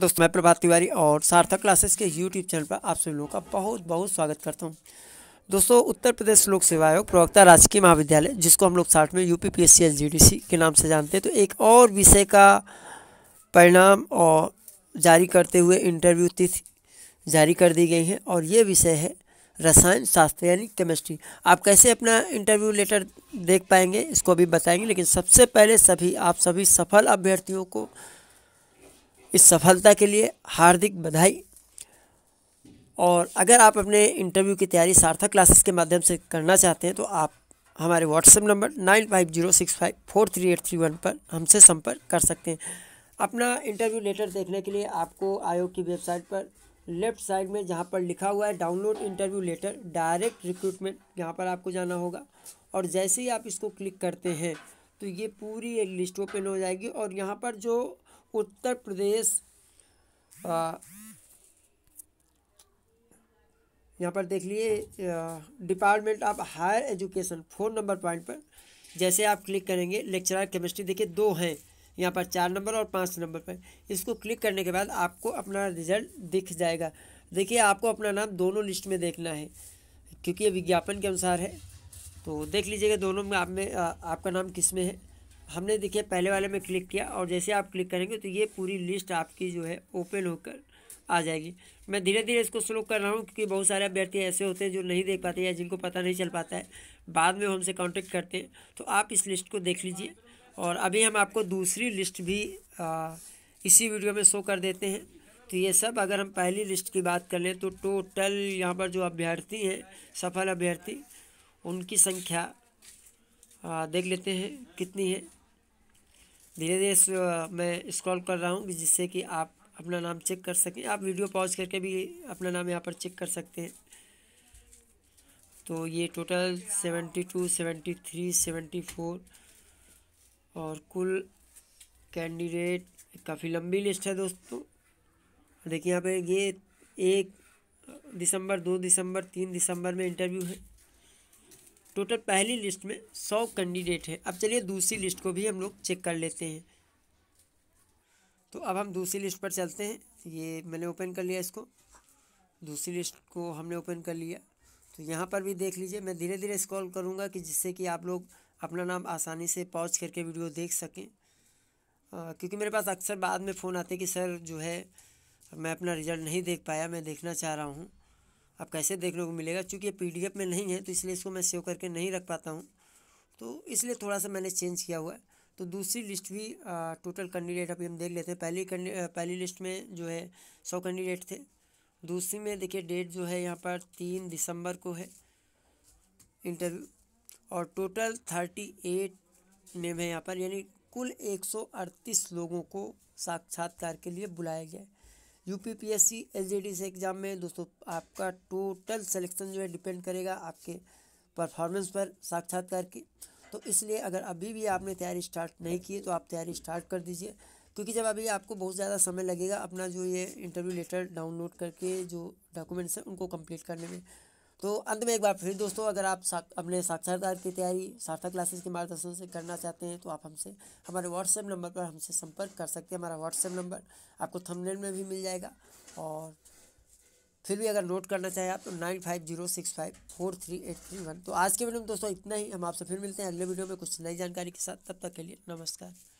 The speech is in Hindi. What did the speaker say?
दोस्तों मैं प्रभात तिवारी और सार्थक क्लासेस के यूट्यूब चैनल पर आप सभी लोगों का बहुत बहुत स्वागत करता हूं दोस्तों उत्तर प्रदेश लोक सेवा आयोग प्रवक्ता राजकीय महाविद्यालय जिसको हम लोग साठ में U P S C S G D C के नाम से जानते हैं तो एक और विषय का परिणाम और जारी करते हुए इंटरव्यू तिथि जारी कर दी गई है और ये विषय है रसायन शास्त्र यानी केमिस्ट्री आप कैसे अपना इंटरव्यू लेटर देख पाएंगे इसको भी बताएंगे लेकिन सबसे पहले सभी आप सभी सफल अभ्यर्थियों को इस सफलता के लिए हार्दिक बधाई और अगर आप अपने इंटरव्यू की तैयारी सार्थक क्लासेस के माध्यम से करना चाहते हैं तो आप हमारे WhatsApp number nine five zero six five four three eight three one पर हमसे संपर्क कर सकते हैं अपना इंटरव्यू लेटर देखने के लिए आपको आयोग की वेबसाइट पर लेफ्ट साइड में जहाँ पर लिखा हुआ है download interview letter direct recruitment यहाँ पर आपको जाना होगा और जैसे ही आप इसको क्लिक करते हैं तो ये पूरी एक लिस्ट ओपन हो जाएगी और यहाँ पर जो उत्तर प्रदेश यहाँ पर देख लिए department of higher education four number point पर जैसे आप क्लिक करेंगे लेक्चरर केमिस्ट्री देखिए दो हैं यहाँ पर चार नंबर और पाँच नंबर पर इसको क्लिक करने के बाद आपको अपना रिजल्ट दिख जाएगा देखिए आपको अपना नाम दोनों लिस्ट में देखना है क्योंकि ये विज्ञापन के अनुसार है तो देख लीजिएगा दोनों में आप में आ, आपका नाम किस में है हमने देखिए पहले वाले में क्लिक किया और जैसे आप क्लिक करेंगे तो ये पूरी लिस्ट आपकी जो है ओपन होकर आ जाएगी मैं धीरे धीरे इसको स्लो कर रहा हूँ क्योंकि बहुत सारे अभ्यर्थी ऐसे होते हैं जो नहीं देख पाते या जिनको पता नहीं चल पाता है बाद में हमसे कॉन्टेक्ट करते हैं तो आप इस लिस्ट को देख लीजिए और अभी हम आपको दूसरी लिस्ट भी आ, इसी वीडियो में शो कर देते हैं तो ये सब अगर हम पहली लिस्ट की बात कर लें तो टोटल यहाँ पर जो अभ्यर्थी हैं सफल अभ्यर्थी उनकी संख्या आ, देख लेते हैं कितनी है धीरे धीरे मैं स्क्रॉल कर रहा हूँ जिससे कि आप अपना नाम चेक कर सकें आप वीडियो पॉज करके भी अपना नाम यहाँ पर चेक कर सकते हैं तो ये total seventy two seventy three seventy four और कुल कैंडिडेट काफ़ी लंबी लिस्ट है दोस्तों देखिए यहाँ पे ये एक दिसंबर दो दिसंबर तीन दिसंबर में इंटरव्यू है टोटल पहली लिस्ट में सौ कैंडिडेट हैं अब चलिए दूसरी लिस्ट को भी हम लोग चेक कर लेते हैं तो अब हम दूसरी लिस्ट पर चलते हैं ये मैंने ओपन कर लिया इसको दूसरी लिस्ट को हमने ओपन कर लिया तो यहाँ पर भी देख लीजिए मैं धीरे धीरे स्क्रॉल करूँगा कि जिससे कि आप लोग अपना नाम आसानी से पॉज करके वीडियो देख सकें आ, क्योंकि मेरे पास अक्सर बाद में फ़ोन आते कि सर जो है मैं अपना रिज़ल्ट नहीं देख पाया मैं देखना चाह रहा हूँ आप कैसे देखने को मिलेगा चूँकि ये पी में नहीं है तो इसलिए इसको मैं सेव करके नहीं रख पाता हूँ तो इसलिए थोड़ा सा मैंने चेंज किया हुआ है तो दूसरी लिस्ट भी आ, टोटल कैंडिडेट अभी हम देख लेते हैं पहली पहली लिस्ट में जो है सौ कैंडिडेट थे दूसरी में देखिए डेट जो है यहाँ पर तीन दिसंबर को है इंटरव्यू और टोटल थर्टी एट नेम है यहाँ पर यानी कुल एक सौ अड़तीस लोगों को साक्षात्कार के लिए बुलाया गया है U P P S C S G D से एग्ज़ाम में दोस्तों आपका टोटल सिलेक्शन जो है डिपेंड करेगा आपके परफॉर्मेंस पर साक्षात्कार की तो इसलिए अगर अभी भी आपने तैयारी स्टार्ट नहीं की है तो आप तैयारी स्टार्ट कर दीजिए क्योंकि जब अभी आपको बहुत ज़्यादा समय लगेगा अपना जो ये इंटरव्यू लेटर डाउनलोड करके जो डॉक्यूमेंट्स हैं उनको कंप्लीट करने में तो अंत में एक बार फिर दोस्तों अगर आप सा, अपने साक्षरता की तैयारी सार्थक क्लासेस के मार्गदर्शन से करना चाहते हैं तो आप हमसे हमारे व्हाट्सएप नंबर पर हमसे संपर्क कर सकते हैं हमारा व्हाट्सएप नंबर आपको थंबनेल में भी मिल जाएगा और फिर भी अगर नोट करना चाहें आप तो nine five zero six five four three eight three one तो आज के वीडियो में दोस्तों इतना ही हम आपसे फिर मिलते हैं अगले वीडियो में कुछ नई जानकारी के साथ तब तक के लिए नमस्कार